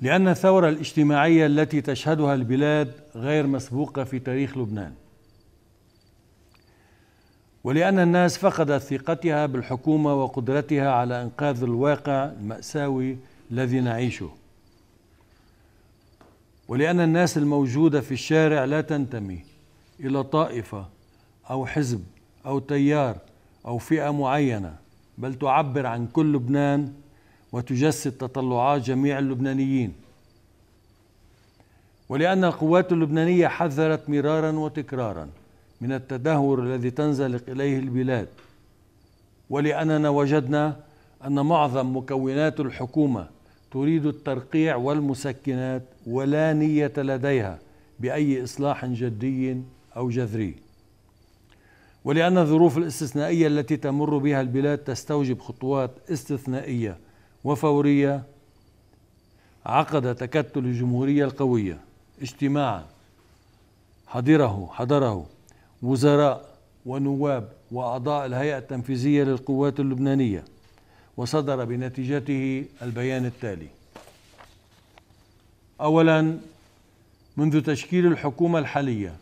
لأن الثورة الاجتماعية التي تشهدها البلاد غير مسبوقة في تاريخ لبنان ولأن الناس فقدت ثقتها بالحكومة وقدرتها على إنقاذ الواقع المأساوي الذي نعيشه ولأن الناس الموجودة في الشارع لا تنتمي إلى طائفة أو حزب أو تيار أو فئة معينة بل تعبر عن كل لبنان وتجسد تطلعات جميع اللبنانيين ولأن القوات اللبنانية حذرت مرارا وتكرارا من التدهور الذي تنزلق إليه البلاد ولأننا وجدنا أن معظم مكونات الحكومة تريد الترقيع والمسكنات ولا نية لديها بأي إصلاح جدي أو جذري ولأن الظروف الاستثنائية التي تمر بها البلاد تستوجب خطوات استثنائية وفورية عقد تكتل الجمهورية القوية اجتماعا حضره حضره وزراء ونواب وأعضاء الهيئة التنفيذية للقوات اللبنانية وصدر بنتيجته البيان التالي أولا منذ تشكيل الحكومة الحالية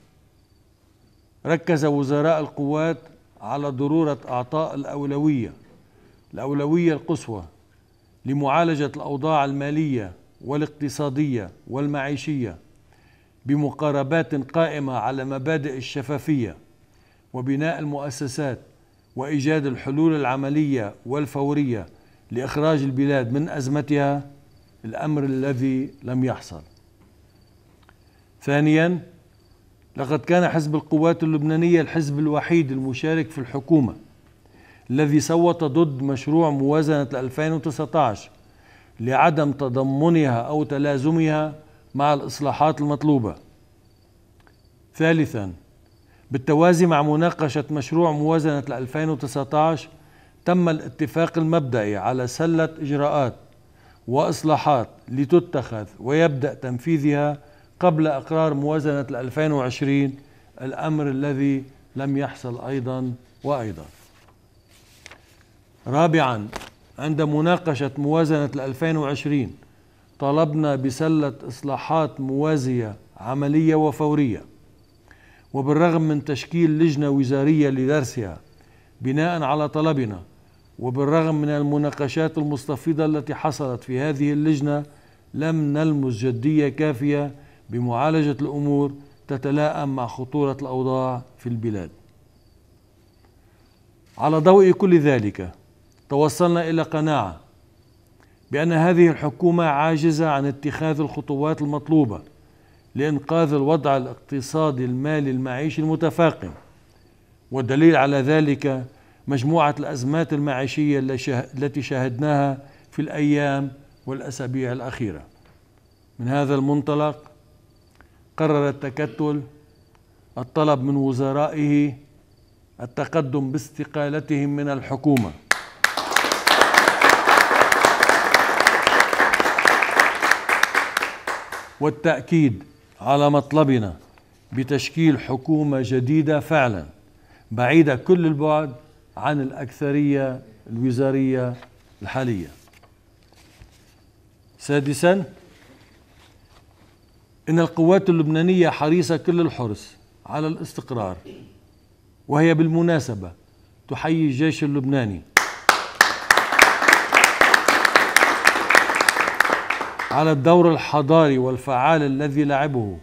ركز وزراء القوات على ضرورة أعطاء الأولوية الأولوية القصوى لمعالجة الأوضاع المالية والاقتصادية والمعيشية بمقاربات قائمة على مبادئ الشفافية وبناء المؤسسات وإيجاد الحلول العملية والفورية لإخراج البلاد من أزمتها الأمر الذي لم يحصل ثانيا لقد كان حزب القوات اللبنانية الحزب الوحيد المشارك في الحكومة الذي صوت ضد مشروع موازنة 2019 لعدم تضمنها أو تلازمها مع الإصلاحات المطلوبة ثالثا بالتوازي مع مناقشة مشروع موازنة 2019 تم الاتفاق المبدئي على سلة إجراءات وإصلاحات لتتخذ ويبدأ تنفيذها قبل إقرار موازنة 2020 الأمر الذي لم يحصل أيضا وأيضا رابعا عند مناقشة موازنة 2020 طالبنا بسلة إصلاحات موازية عملية وفورية وبالرغم من تشكيل لجنة وزارية لدرسها بناء على طلبنا وبالرغم من المناقشات المستفيضة التي حصلت في هذه اللجنة لم نلمس جدية كافية بمعالجة الأمور تتلائم مع خطورة الأوضاع في البلاد على ضوء كل ذلك توصلنا إلى قناعة بأن هذه الحكومة عاجزة عن اتخاذ الخطوات المطلوبة لإنقاذ الوضع الاقتصادي المالي المعيشي المتفاقم والدليل على ذلك مجموعة الأزمات المعيشية التي شاهدناها في الأيام والأسابيع الأخيرة من هذا المنطلق قرر التكتل الطلب من وزرائه التقدم باستقالتهم من الحكومه والتأكيد على مطلبنا بتشكيل حكومة جديدة فعلا بعيدة كل البعد عن الأكثرية الوزارية الحالية سادسا إن القوات اللبنانية حريصة كل الحرص على الاستقرار وهي بالمناسبة تحيي الجيش اللبناني على الدور الحضاري والفعال الذي لعبه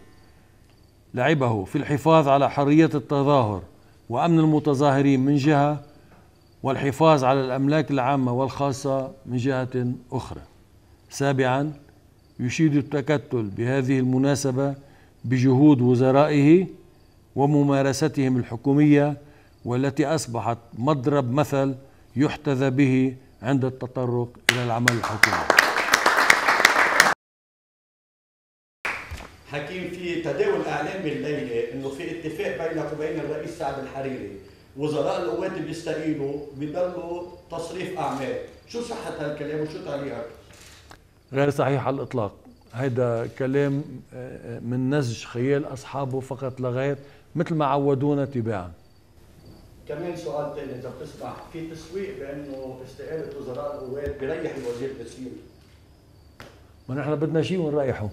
لعبه في الحفاظ على حرية التظاهر وأمن المتظاهرين من جهة والحفاظ على الأملاك العامة والخاصة من جهة أخرى سابعا يشيد التكتل بهذه المناسبة بجهود وزرائه وممارستهم الحكومية والتي أصبحت مضرب مثل يحتذى به عند التطرق إلى العمل الحكومي حكيم في تداول اعلام الليله انه في اتفاق بينك وبين الرئيس سعد الحريري وزراء القوات بيستقيلوا بضلوا تصريف اعمال، شو صحة هالكلام وشو تعليقك؟ غير صحيح على الاطلاق، هيدا كلام آه، آه، من نسج خيال اصحابه فقط لغايه مثل ما عودونا تباعا. كمان سؤال ثاني اذا بتسمح، في تسويق بانه استقاله وزراء القوات بيريح الوزير بسيط ما نحن بدنا شيء ونريحه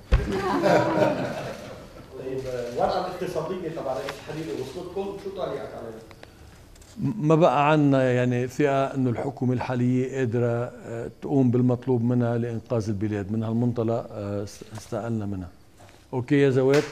طيب الورقه الاقتصاديه تبع رئيس الحريري وصلتكم شو عليها؟ ما بقى عنا يعني ثقة أنه الحكومة الحالية قادرة آه، تقوم بالمطلوب منها لإنقاذ البلاد من هالمنطلق آه، استقلنا منها أوكي يا زواد